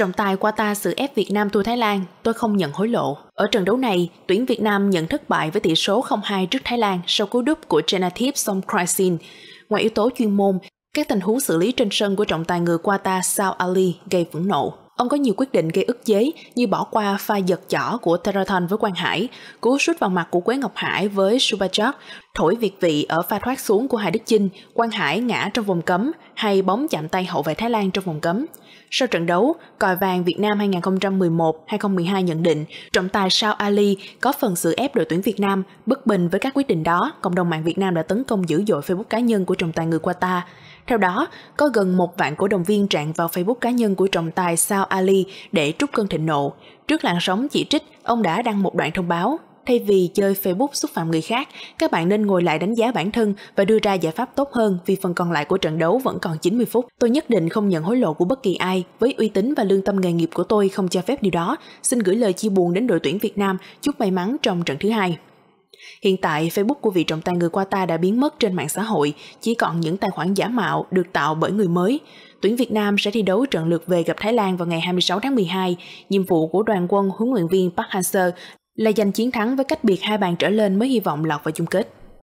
Trọng tài qua ta sự ép Việt Nam thua Thái Lan, tôi không nhận hối lộ. Ở trận đấu này, tuyển Việt Nam nhận thất bại với tỷ số 0-2 trước Thái Lan sau cú đúp của Genathip Songkrasin. Ngoài yếu tố chuyên môn, các tình huống xử lý trên sân của trọng tài người Qatar Sao Ali gây phẫn nộ. Ông có nhiều quyết định gây ức chế như bỏ qua pha giật chỏ của Terathon với Quang Hải, cú sút vào mặt của Quế Ngọc Hải với Subachok, thổi việt vị ở pha thoát xuống của Hải Đức Chinh, Quang Hải ngã trong vòng cấm, hay bóng chạm tay hậu vệ Thái Lan trong vòng cấm. Sau trận đấu, còi vàng Việt Nam 2011-2012 nhận định trọng tài Sao Ali có phần sự ép đội tuyển Việt Nam bất bình với các quyết định đó. Cộng đồng mạng Việt Nam đã tấn công dữ dội Facebook cá nhân của trọng tài người Qatar. Theo đó, có gần một vạn cổ động viên trạng vào Facebook cá nhân của trọng tài Sao Ali để trút cơn thịnh nộ. Trước làn sóng chỉ trích, ông đã đăng một đoạn thông báo Thay vì chơi Facebook xúc phạm người khác, các bạn nên ngồi lại đánh giá bản thân và đưa ra giải pháp tốt hơn vì phần còn lại của trận đấu vẫn còn 90 phút. Tôi nhất định không nhận hối lộ của bất kỳ ai, với uy tín và lương tâm nghề nghiệp của tôi không cho phép điều đó. Xin gửi lời chia buồn đến đội tuyển Việt Nam, chúc may mắn trong trận thứ hai. Hiện tại, Facebook của vị trọng tài người Qatar đã biến mất trên mạng xã hội, chỉ còn những tài khoản giả mạo được tạo bởi người mới. Tuyển Việt Nam sẽ thi đấu trận lượt về gặp Thái Lan vào ngày 26 tháng 12. Nhiệm vụ của đoàn quân huấn luyện viên Park Hang-seo là giành chiến thắng với cách biệt hai bàn trở lên mới hy vọng lọt vào chung kết.